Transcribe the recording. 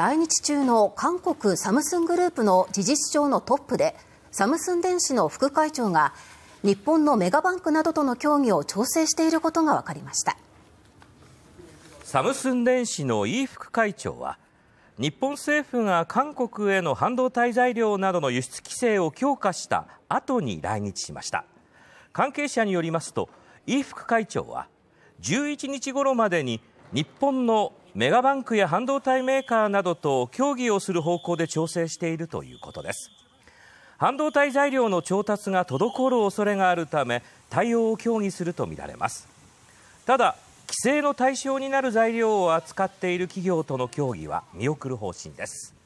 来日中の韓国サムスングループの事実上のトップでサムスン電子の副会長が日本のメガバンクなどとの協議を調整していることが分かりましたサムスン電子のイ副会長は日本政府が韓国への半導体材料などの輸出規制を強化した後に来日しました関係者によりますとイ副会長は11日頃までに日本のメガバンクや半導体メーカーなどと協議をする方向で調整しているということです半導体材料の調達が滞る恐れがあるため対応を協議するとみられますただ規制の対象になる材料を扱っている企業との協議は見送る方針です